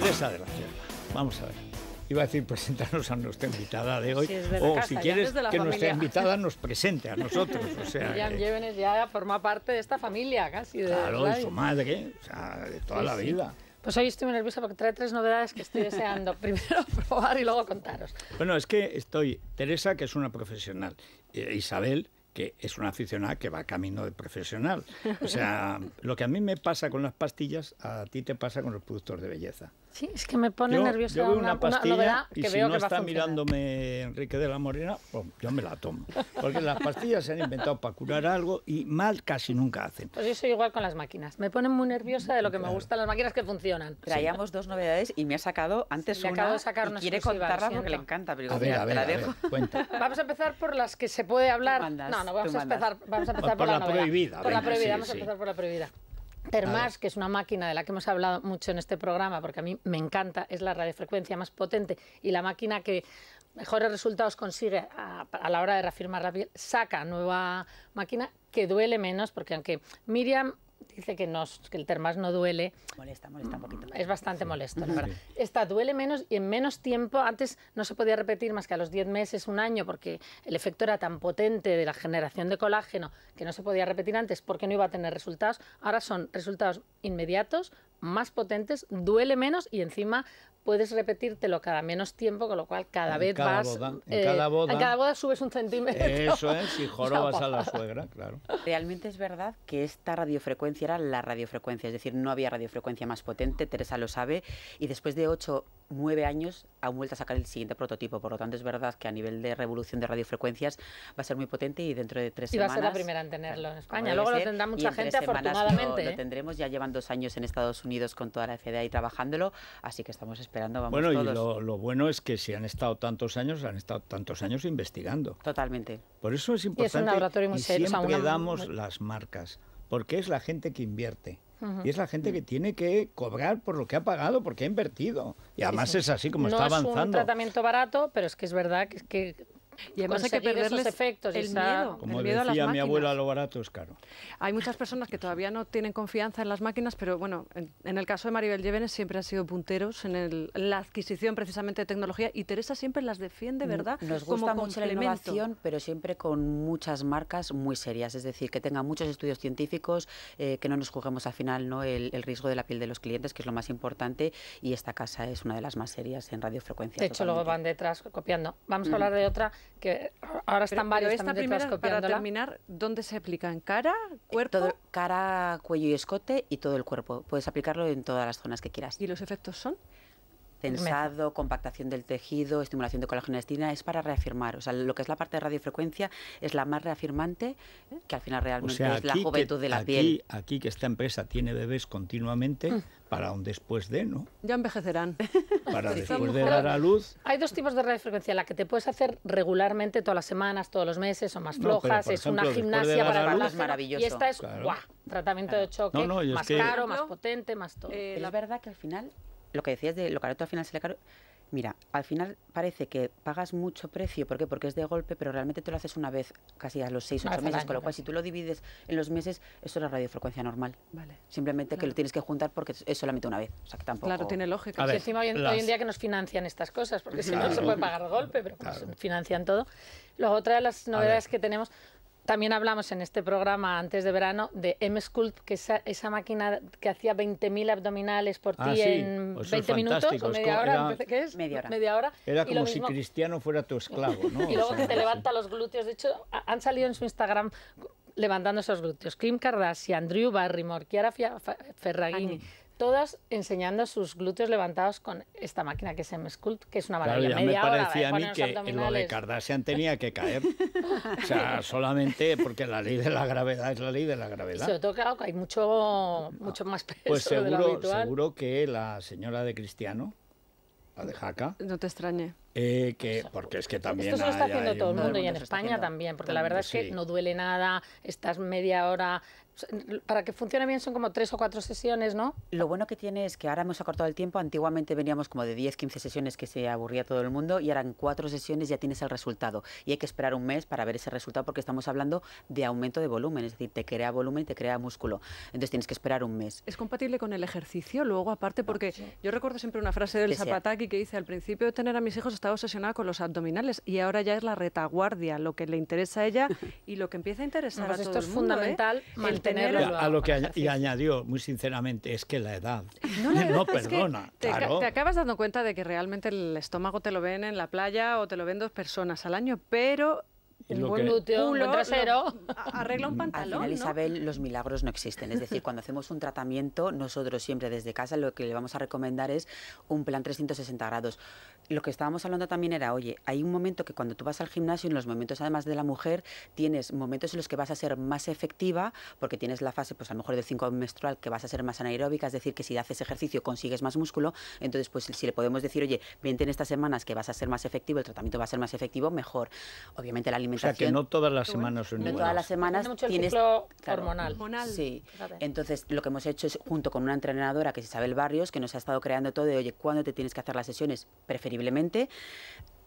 Teresa de la Sierra. Vamos a ver. Iba a decir presentarnos a nuestra invitada de hoy. o si quieres que nuestra invitada nos presente a nosotros. O sea, eh, ya forma parte de esta familia casi. De claro, y su madre, o sea, de toda la vida. Pues hoy estoy muy nerviosa porque trae tres novedades que estoy deseando. Primero probar y luego contaros. Bueno, es que estoy Teresa, que es una profesional, Isabel, que es una aficionada que va camino de profesional. O sea, lo que a mí me pasa con las pastillas, a ti te pasa con los productos de belleza. Sí, es que me pone nerviosa una, pastilla y si no está mirándome Enrique de la Morena, pues yo me la tomo. Porque las pastillas se han inventado para curar algo y mal casi nunca hacen. Pues yo soy igual con las máquinas. Me ponen muy nerviosa de lo que me gustan las máquinas que funcionan. Traíamos dos novedades y me ha sacado antes me una acabo de sacar una porque le encanta. a la dejo. vamos a empezar por las que se puede hablar. no, no, vamos a empezar, vamos a empezar por, por, la, prohibida. Por la prohibida, vamos a empezar por la prohibida. Termas, que es una máquina de la que hemos hablado mucho en este programa, porque a mí me encanta, es la radiofrecuencia más potente y la máquina que mejores resultados consigue a, a la hora de reafirmar la piel, saca nueva máquina que duele menos, porque aunque Miriam dice que, el termas no duele. Molesta, molesta un poquito. Es bastante molesto. La verdad. Esta duele menos y en menos tiempo. Antes no se podía repetir más que a los 10 meses, un año, porque el efecto era tan potente de la generación de colágeno que no se podía repetir antes porque no iba a tener resultados. Ahora son resultados inmediatos, más potentes, duele menos y encima puedes repetírtelo cada menos tiempo, con lo cual cada vez vas... en, eh, cada boda, cada boda subes un centímetro. Eso es, y jorobas a la suegra, claro. Realmente es verdad que esta radiofrecuencia era la radiofrecuencia, es decir, no había radiofrecuencia más potente, Teresa lo sabe, y después de 8, 9 años han vuelto a sacar el siguiente prototipo, por lo tanto es verdad que a nivel de revolución de radiofrecuencias va a ser muy potente y dentro de tres semanas... Y va a ser la primera en tenerlo en España, luego lo tendrá mucha gente afortunadamente. Lo, ¿eh? tendremos, ya llevan dos años en Estados Unidos con toda la FDA y trabajándolo, así que estamos esperando, vamos Bueno, y lo, bueno es que si han estado tantos años, han estado tantos años investigando. Totalmente. Por eso es importante y, muy siempre damos las marcas porque es la gente que invierte. Y es la gente que mm. tiene que cobrar por lo que ha pagado, porque ha invertido. Y además es así como está avanzando. No es un tratamiento barato, pero es que es verdad que y además hay que perderles efectos, el miedo. Como el a mi abuela, lo barato es caro. Hay muchas personas que todavía no tienen confianza en las máquinas, pero bueno, en, el caso de Maribel Llévenes siempre han sido punteros en, la adquisición precisamente de tecnología y Teresa siempre las defiende, ¿verdad? Nos gusta mucho la innovación, pero siempre con muchas marcas muy serias, es decir, que tenga muchos estudios científicos, eh, que no nos juguemos al final ¿no? El, riesgo de la piel de los clientes, que es lo más importante, y esta casa es una de las más serias en radiofrecuencia. De hecho, luego van detrás copiando. Vamos a hablar de mm. otra que ahora están varias varios esta primera, para terminar, ¿dónde se aplica? ¿En cara, cuerpo? cara, cuello y escote y todo el cuerpo. Puedes aplicarlo en todas las zonas que quieras. ¿Y los efectos son? Tensado, compactación del tejido, estimulación de colágeno estirina es para reafirmar. O sea, lo que es la parte de radiofrecuencia es la más reafirmante, ¿eh? que al final realmente es la juventud de la aquí, piel. Aquí que esta empresa tiene bebés continuamente, mm. para un después de, ¿no? Ya envejecerán. Para sí, después de dar a luz. Hay dos tipos de radiofrecuencia, la que te puedes hacer regularmente, todas las semanas, todos los meses, son más flojas, es una gimnasia para las maravillosas Y esta es, ¡guau! Tratamiento de choque, más caro, más potente, más todo. Eh, la verdad que al final lo que decías de lo caro al final se le caro. Mira, al final parece que pagas mucho precio, ¿por qué? Porque es de golpe, pero realmente te lo haces una vez casi a los 6, 8 meses, con lo cual si tú lo divides en los meses, eso es la radiofrecuencia normal. Vale. Simplemente que lo tienes que juntar porque es solamente una vez, o sea que tampoco... Claro, tiene lógica. encima hoy, en día que nos financian estas cosas, porque si no se puede pagar de golpe, pero financian todo. La otra de las novedades que tenemos, también hablamos en este programa antes de verano de M-Sculpt, que esa, esa máquina que hacía 20.000 abdominales por ah, ti en 20 minutos o media hora, era, Media hora. Era como si Cristiano fuera tu esclavo, y luego que te levanta los glúteos. De hecho, han salido en su Instagram levantando esos glúteos. Kim Kardashian, Andrew Barrymore, Chiara Ferragini, todas enseñando sus glúteos levantados con esta máquina que es M-Sculpt, que es una maravilla. ya Media me parecía a mí que lo de Kardashian tenía que caer. o sea, solamente porque la ley de la gravedad es la ley de la gravedad. claro, hay mucho, mucho más ah, peso Pues seguro, seguro que la señora de Cristiano, la de Jaca... No te extrañe. Eh, que, porque es que también. Esto se lo está haciendo todo el mundo y en España también, porque la verdad es que no duele nada, estás media hora. Para que funcione bien son como tres o cuatro sesiones, ¿no? Lo bueno que tiene es que ahora hemos acortado el tiempo. Antiguamente veníamos como de 10, 15 sesiones que se aburría todo el mundo y ahora en cuatro sesiones ya tienes el resultado. Y hay que esperar un mes para ver ese resultado porque estamos hablando de aumento de volumen, es decir, te crea volumen y te crea músculo. Entonces tienes que esperar un mes. Es compatible con el ejercicio luego, aparte, porque yo recuerdo siempre una frase del que Zapataki que dice al principio tener a mis hijos obsesionada con los abdominales y ahora ya es la retaguardia lo que le interesa a ella y lo que empieza a interesar a todo esto el mundo. Es ¿eh? fundamental mantenerlo. A, lo que y añadió, muy sinceramente, es que la edad no, perdona. Te, te, acabas dando cuenta de que realmente el estómago te lo ven en la playa o te lo ven dos personas al año, pero el un trasero. arregla un mm, pantalón. Al final, Isabel, los milagros no existen. Es decir, cuando hacemos un tratamiento, nosotros siempre desde casa lo que le vamos a recomendar es un plan 360 grados. Lo que estábamos hablando también era, oye, hay un momento que cuando tú vas al gimnasio, en los momentos además de la mujer, tienes momentos en los que vas a ser más efectiva, porque tienes la fase, pues a lo mejor del 5 menstrual, que vas a ser más anaeróbica, es decir, que si haces ejercicio consigues más músculo. Entonces, pues si le podemos decir, oye, vente en estas semanas que vas a ser más efectivo, el tratamiento va a ser más efectivo, mejor. Obviamente la alimentación o sea, que no todas las semanas son No todas las semanas hormonal. Sí. Entonces, lo que hemos hecho es, junto con una entrenadora que es Isabel Barrios, que nos ha estado creando todo de, oye, ¿cuándo te tienes que hacer las sesiones? Preferiblemente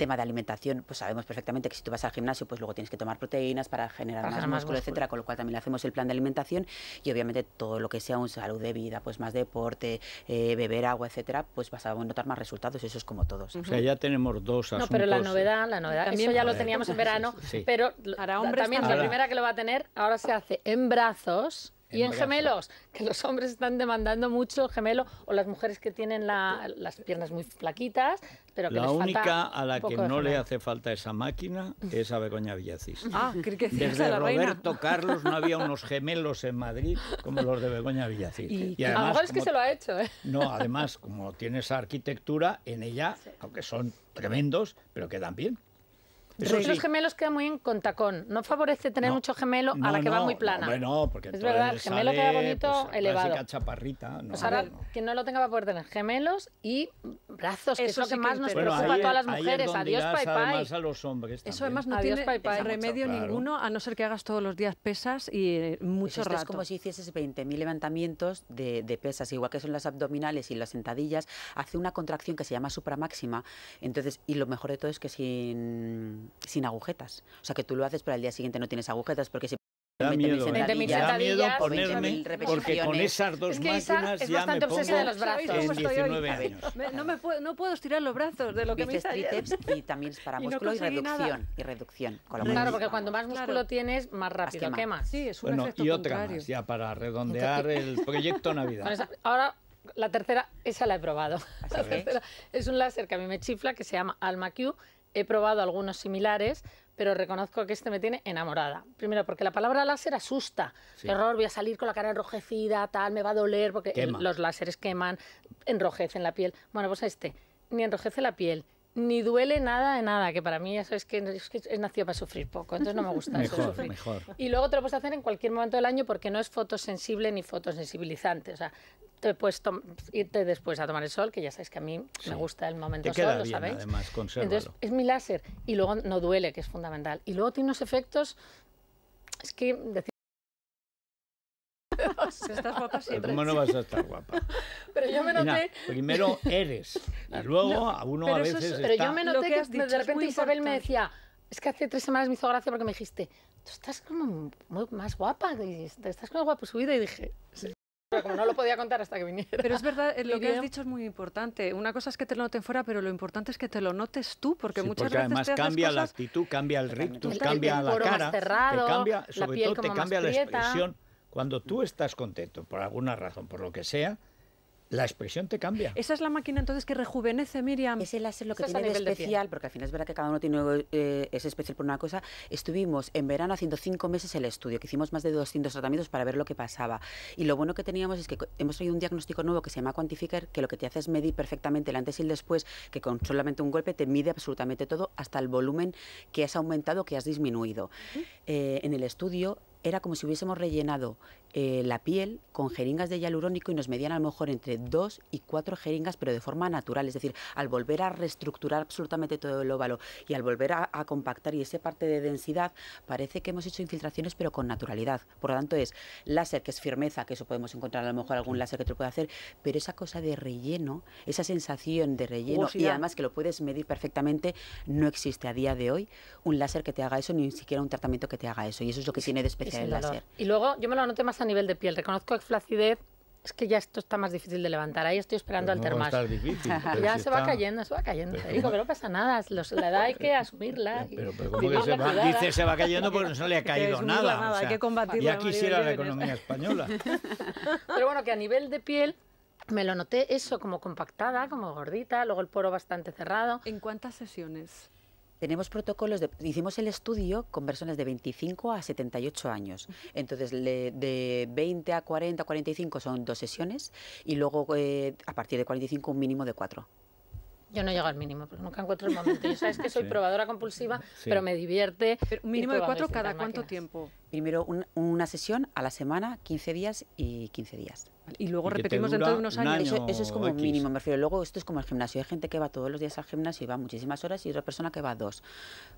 tema de alimentación, pues sabemos perfectamente que si tú vas al gimnasio, pues luego tienes que tomar proteínas para generar más músculo, etcétera, con lo cual también le hacemos el plan de alimentación y obviamente todo lo que sea un salud de vida, pues más deporte, eh, beber agua, etcétera, pues vas a notar más resultados, eso es como todos. O sea, ya tenemos dos asuntos. No, pero la eh, novedad, la novedad, eso ya lo teníamos en verano, pero para hombres también, la primera que lo va a tener ahora se hace en brazos y en, gemelos, que los hombres están demandando mucho gemelo o las mujeres que tienen las piernas muy flaquitas, pero que la única a la que no le hace falta esa máquina es a Begoña Villacís. Ah, que Desde la Roberto Carlos no había unos gemelos en Madrid como los de Begoña Villacís. a lo mejor es que se lo ha hecho. ¿eh? No, además, como tiene esa arquitectura, en ella, aunque son tremendos, pero quedan bien. Los gemelos queda muy con contacón. No favorece tener mucho gemelo a la que va muy plana. porque es verdad, el gemelo queda bonito, pues, elevado. chaparrita. pues ahora, quien no lo tenga va a poder tener gemelos y eso es lo que más nos preocupa a todas las mujeres. Adiós, pai, a los hombres. Eso además no tiene remedio ninguno, a no ser que hagas todos los días pesas y eh, pues mucho rato. Es como si hicieses 20.000 levantamientos de, de, pesas, igual que son las abdominales y las sentadillas, hace una contracción que se llama supramáxima. Entonces, y lo mejor de todo es que sin, sin agujetas. O sea, que tú lo haces, pero al día siguiente no tienes agujetas, porque si Da miedo, da miedo ponerme porque con esas dos es que máquinas ya me pongo los brazos. en 19 años. no, puedo, no puedo estirar los brazos de lo que me y también es para músculo y, reducción. Y reducción claro, porque cuando más músculo tienes, más rápido quema Sí, es bueno, y otra más, ya para redondear el proyecto Navidad. ahora la tercera, esa la he probado. es un láser que a mí me chifla que se llama AlmaQ. He probado algunos similares, pero reconozco que este me tiene enamorada. Primero, porque la palabra láser asusta. Error, voy a salir con la cara enrojecida, tal, me va a doler, porque los láseres queman, enrojecen la piel. Bueno, pues este, ni enrojece la piel, ni duele nada de nada, que para mí eso es que es, nacido para sufrir poco, entonces no me gusta eso Y luego te lo puedes hacer en cualquier momento del año porque no es fotosensible ni fotosensibilizante, o sea, te puedes irte después a tomar el sol, que ya sabéis que a mí me gusta el momento sol, lo sabéis. Entonces, es mi láser. Y luego no duele, que es fundamental. Y luego tiene unos efectos. Es que decir, estás guapa siempre. ¿Cómo no vas a estar guapa? pero yo me noté. primero eres. Y luego a uno a veces. pero yo me noté que, de repente Isabel me decía. Es que hace tres semanas me hizo gracia porque me dijiste, tú estás como más guapa, estás como guapo subida. Y dije, como no lo podía contar hasta que viniera. Pero es verdad, lo que has dicho es muy importante. Una cosa es que te lo noten fuera, pero lo importante es que te lo notes tú, porque muchas veces. Además, te cambia la actitud, cambia el ritmo, cambia la cara, te cambia, sobre todo, te cambia la expresión. Cuando tú estás contento, por alguna razón, por lo que sea, la expresión te cambia. Esa es la máquina entonces que rejuvenece, Miriam. Ese láser lo que tiene de especial, porque al final es verdad que cada uno tiene, ese eh, es especial por una cosa. Estuvimos en verano haciendo cinco meses el estudio, que hicimos más de 200 tratamientos para ver lo que pasaba. Y lo bueno que teníamos es que hemos hecho un diagnóstico nuevo que se llama Quantifier, que lo que te hace es medir perfectamente el antes y el después, que con solamente un golpe te mide absolutamente todo, hasta el volumen que has aumentado, que has disminuido. Eh, en el estudio era como si hubiésemos rellenado eh, la piel con jeringas de hialurónico y nos medían a lo mejor entre dos y cuatro jeringas, pero de forma natural. Es decir, al volver a reestructurar absolutamente todo el óvalo y al volver a, compactar y esa parte de densidad, parece que hemos hecho infiltraciones, pero con naturalidad. Por lo tanto, es láser, que es firmeza, que eso podemos encontrar a lo mejor algún láser que te lo puede hacer, pero esa cosa de relleno, esa sensación de relleno, y además que lo puedes medir perfectamente, no existe a día de hoy un láser que te haga eso, ni siquiera un tratamiento que te haga eso. Y eso es lo que tiene de especial el, láser. Y luego, yo me lo anoté más a nivel de piel. Reconozco que flacidez es que ya esto está más difícil de levantar. Ahí estoy esperando al termas. ya se va cayendo, se va cayendo. Pero, digo, pero no pasa nada. la edad hay que asumirla. Pero, que se va? Dice se va cayendo porque no le ha caído nada. Y aquí era la economía española. Pero bueno, que a nivel de piel me lo noté eso, como compactada, como gordita, luego el poro bastante cerrado. ¿En cuántas sesiones? Tenemos protocolos, hicimos el estudio con personas de 25 a 78 años. Entonces, de 20 a 40, 45 son dos sesiones y luego eh, a partir de 45 un mínimo de cuatro. Yo no llego al mínimo, pero nunca encuentro el momento. Yo sabes que soy probadora compulsiva, pero me divierte. un mínimo de cuatro cada cuánto tiempo. Primero una sesión a la semana, 15 días y 15 días. Y luego repetimos dentro de unos años. eso, es como mínimo, me refiero. Luego esto es como el gimnasio. Hay gente que va todos los días al gimnasio y va muchísimas horas y otra persona que va dos.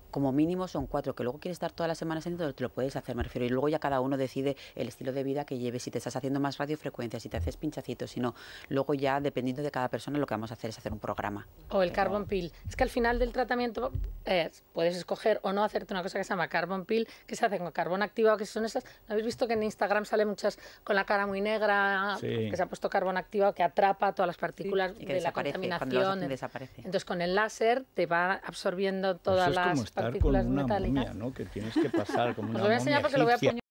Como mínimo son cuatro, que luego quieres estar todas las semanas entonces te lo puedes hacer, me refiero. Y luego ya cada uno decide el estilo de vida que lleves, si te estás haciendo más radiofrecuencia, si te haces pinchacitos, sino Luego ya, dependiendo de cada persona, lo que vamos a hacer es hacer un programa. O el carbon peel. Es que al final del tratamiento eh, puedes escoger o no hacerte una cosa que se llama carbon peel, que se hace con carbón activo que son esas. habéis visto que en Instagram sale muchas con la cara muy negra, pues, que se ha puesto carbón activado que atrapa todas las partículas de la contaminación? Eh? Desaparece. Entonces con el láser te va absorbiendo todas las partículas con una ¿no? Que tienes que pasar como pues una lo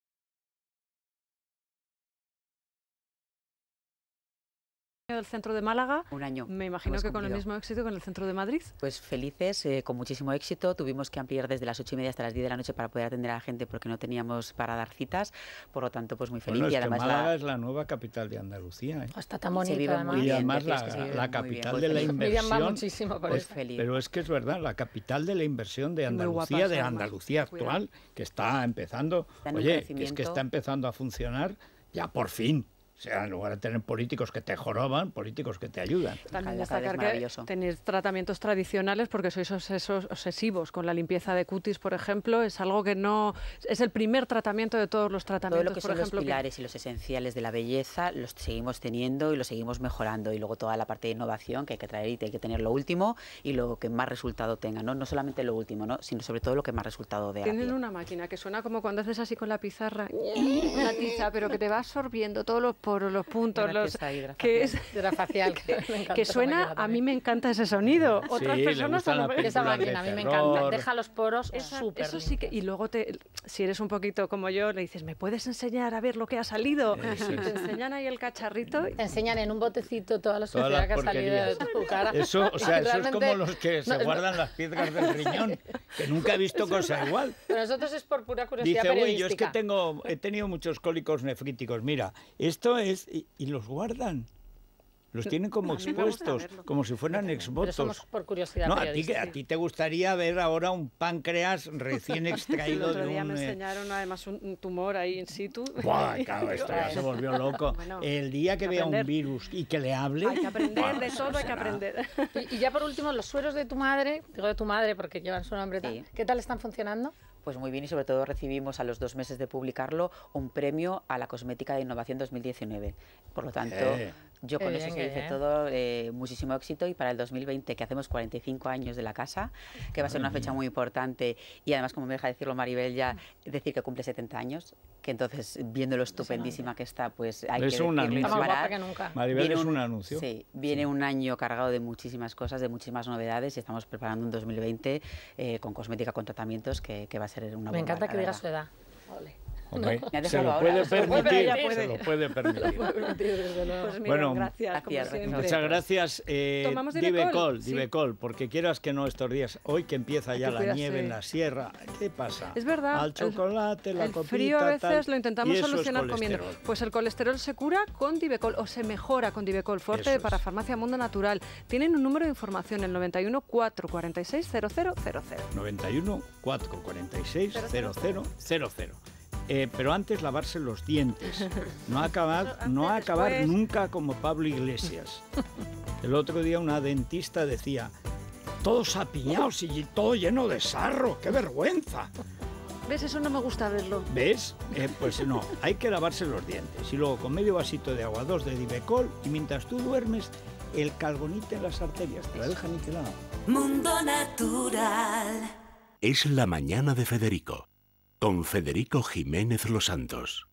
centro de Málaga. Un año. Me imagino que con el mismo éxito con el centro de Madrid. Pues felices, eh, con muchísimo éxito. Tuvimos que ampliar desde las ocho y media hasta las 10 de la noche para poder atender a la gente porque no teníamos para dar citas. Por lo tanto, pues muy feliz. y además Málaga es la nueva capital de Andalucía. Hasta ¿eh? tan bonita, y además la, capital de la inversión. Pues feliz. Pero es que es verdad, la capital de la inversión de Andalucía, de Andalucía actual, que está empezando, oye, es que está empezando a funcionar ya por fin. O sea, en lugar de tener políticos que te joroban, políticos que te ayudan. También destacar que tener tratamientos tradicionales porque sois obsesivos con la limpieza de cutis, por ejemplo, es algo que no... Es el primer tratamiento de todos los tratamientos, Todo lo que son los pilares y los esenciales de la belleza los seguimos teniendo y los seguimos mejorando. Y luego toda la parte de innovación que hay que traer y que hay que tener lo último y lo que más resultado tenga, ¿no? No solamente lo último, ¿no? Sino sobre todo lo que más resultado de Tienen una máquina que suena como cuando haces así con la pizarra, una tiza, pero que te va absorbiendo todos los los puntos, los que es facial, que, suena, a mí me encanta ese sonido. Otras personas no Esa máquina a mí me encanta, deja los poros súper. Eso sí que y luego si eres un poquito como yo le dices, "¿Me puedes enseñar a ver lo que ha salido?" Te enseñan ahí el cacharrito. Te enseñan en un botecito toda la suciedad que ha salido de tu cara. Eso, o sea, eso es como los que se guardan las piedras del riñón, que nunca he visto cosa igual. Pero nosotros es por pura curiosidad Dice, "Uy, yo es que tengo he tenido muchos cólicos nefríticos. Mira, esto y, los guardan. Los tienen como expuestos, como si fueran exvotos. por curiosidad. No, a ti, a ti te gustaría ver ahora un páncreas recién extraído el otro día me eh, enseñaron además un tumor ahí in situ. Buah, esto ya se volvió loco. el día que, vea un virus y que le hable. Hay que aprender de todo, hay que aprender. Y, ya por último, los sueros de tu madre, digo de tu madre porque llevan su nombre, ¿qué tal están funcionando? Pues muy bien y sobre todo recibimos a los dos meses de publicarlo un premio a la cosmética de innovación 2019. Por lo tanto, yo con eso se dice todo, eh, muchísimo éxito y para el 2020 que hacemos 45 años de la casa, que va a ser una fecha muy importante y además, como me deja decirlo Maribel, ya decir que cumple 70 años, que entonces viendo lo estupendísima que está, pues hay es que un anuncio. Que nunca. Maribel viene es un, anuncio. Sí, viene un año cargado de muchísimas cosas, de muchísimas novedades y estamos preparando un 2020 eh, con cosmética, con tratamientos que, va a ser una Me encanta que diga su edad se, lo puede permitir, se lo puede permitir. Pues bueno, muchas pues gracias. Eh, Divecol, Divecol, porque quieras que no estos días, hoy que empieza ya la nieve en la sierra, ¿qué pasa? Es verdad. Al chocolate, el, la copita, frío a veces lo intentamos solucionar comiendo. Pues el colesterol se cura con Divecol o se mejora con Divecol, fuerte para Farmacia Mundo Natural. Tienen un número de información, el 91 446 0000. 91 446 0000. Eh, pero antes lavarse los dientes. No acabar, no nunca como Pablo Iglesias. El otro día una dentista decía, todos apiñados y todo lleno de sarro, qué vergüenza. ¿Ves? Eso no me gusta verlo. ¿Ves? Eh, pues no, hay que lavarse los dientes. Y luego con medio vasito de agua, dos de Dibecol, y mientras tú duermes, el carbonite en las arterias, te la deja niquelada. Mundo Natural. Es la mañana de Federico con Federico Jiménez Los Santos.